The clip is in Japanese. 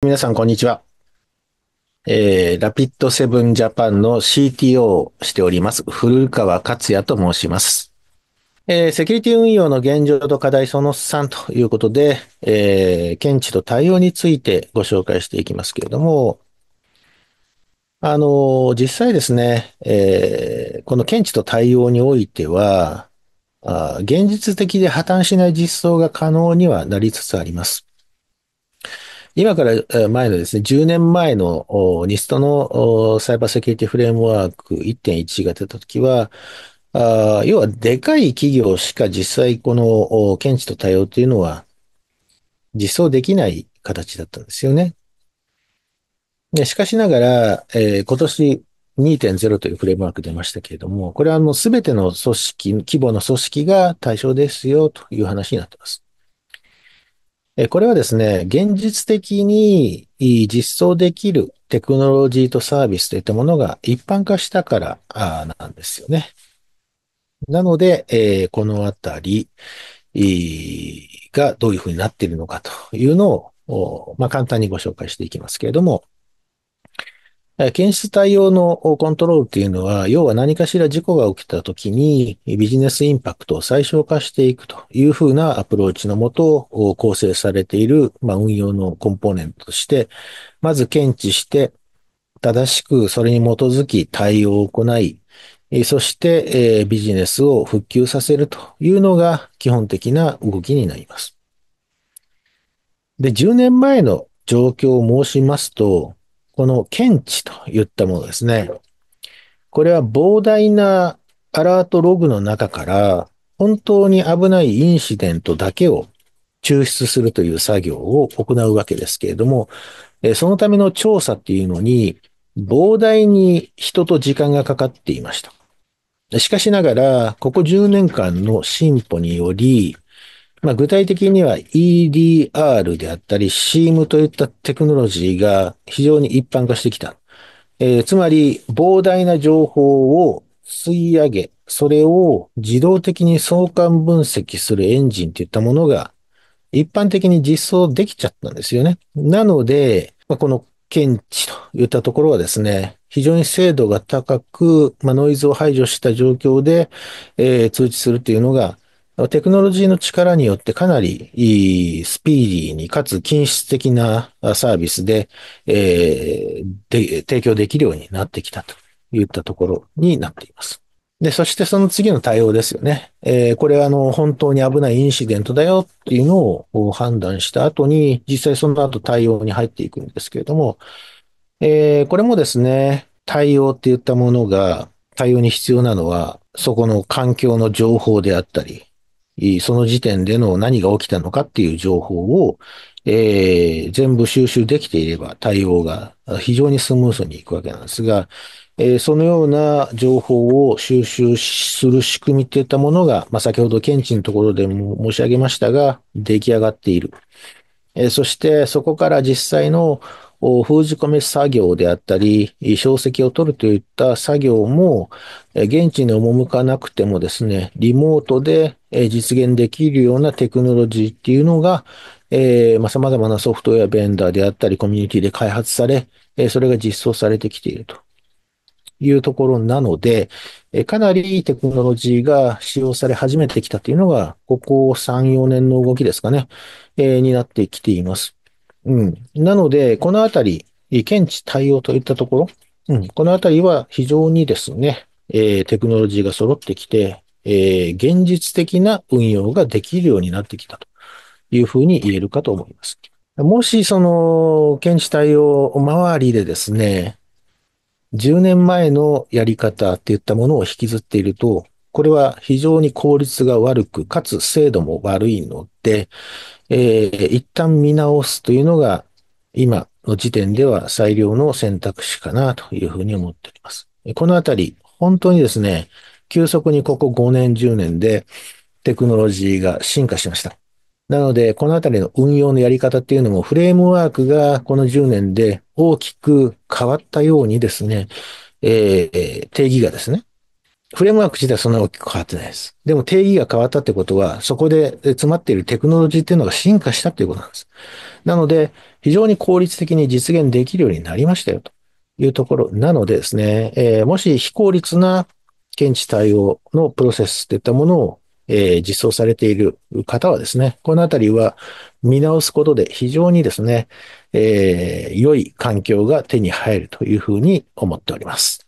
皆さん、こんにちは。えー、ラピッドセブンジャパンの CTO をしております、古川克也と申します。えー、セキュリティ運用の現状と課題その3ということで、えー、検知と対応についてご紹介していきますけれども、あの、実際ですね、えー、この検知と対応においてはあ、現実的で破綻しない実装が可能にはなりつつあります。今から前のですね、10年前の NIST のサイバーセキュリティフレームワーク1.1が出たときは、あ要はでかい企業しか実際この検知と対応というのは実装できない形だったんですよね。で、しかしながら、えー、今年2.0というフレームワーク出ましたけれども、これはあの全ての組織、規模の組織が対象ですよという話になっています。えこれはですね、現実的に実装できるテクノロジーとサービスといったものが一般化したからなんですよね。なので、えこのあたりがどういうふうになっているのかというのを、まあ、簡単にご紹介していきますけれども、検出対応のコントロールというのは、要は何かしら事故が起きたときにビジネスインパクトを最小化していくというふうなアプローチのもと構成されている、まあ、運用のコンポーネントとして、まず検知して、正しくそれに基づき対応を行い、そして、えビジネスを復旧させるというのが基本的な動きになります。で、10年前の状況を申しますと、この検知といったものですね。これは膨大なアラートログの中から、本当に危ないインシデントだけを抽出するという作業を行うわけですけれども、そのための調査っていうのに、膨大に人と時間がかかっていました。しかしながら、ここ10年間の進歩により、まあ、具体的には EDR であったり SIEM といったテクノロジーが非常に一般化してきた。えー、つまり、膨大な情報を吸い上げ、それを自動的に相関分析するエンジンといったものが一般的に実装できちゃったんですよね。なので、まあ、この検知といったところはですね、非常に精度が高く、まあ、ノイズを排除した状況で、えー、通知するというのがテクノロジーの力によってかなりスピーディーにかつ均質的なサービスで,、えー、で提供できるようになってきたといったところになっています。で、そしてその次の対応ですよね。えー、これはあの、本当に危ないインシデントだよっていうのを判断した後に、実際その後対応に入っていくんですけれども、えー、これもですね、対応っていったものが、対応に必要なのは、そこの環境の情報であったり、その時点での何が起きたのかっていう情報を、えー、全部収集できていれば対応が非常にスムーズにいくわけなんですが、えー、そのような情報を収集する仕組みっていったものが、まあ、先ほど検知のところでも申し上げましたが、出来上がっている。えー、そしてそこから実際の封じ込め作業であったり、証跡を取るといった作業も、現地に赴かなくてもですね、リモートで実現できるようなテクノロジーっていうのが、えー、まあ、様々なソフトウェアベンダーであったり、コミュニティで開発され、それが実装されてきているというところなので、かなりテクノロジーが使用され始めてきたというのが、ここ3、4年の動きですかね、えになってきています。うん。なので、このあたり、検知対応といったところ、うん、このあたりは非常にですね、えー、テクノロジーが揃ってきて、えー、現実的な運用ができるようになってきたというふうに言えるかと思います。もし、その、検知対応周りでですね、10年前のやり方っていったものを引きずっていると、これは非常に効率が悪く、かつ精度も悪いので、えー、一旦見直すというのが、今の時点では最良の選択肢かなというふうに思っております。このあたり、本当にですね、急速にここ5年、10年でテクノロジーが進化しました。なので、このあたりの運用のやり方っていうのも、フレームワークがこの10年で大きく変わったようにですね、えー、定義がですね、フレームワーク自体はそんな大きく変わってないです。でも定義が変わったってことは、そこで詰まっているテクノロジーっていうのが進化したっていうことなんです。なので、非常に効率的に実現できるようになりましたよというところなのでですね、えー、もし非効率な検知対応のプロセスといったものを、えー、実装されている方はですね、このあたりは見直すことで非常にですね、えー、良い環境が手に入るというふうに思っております。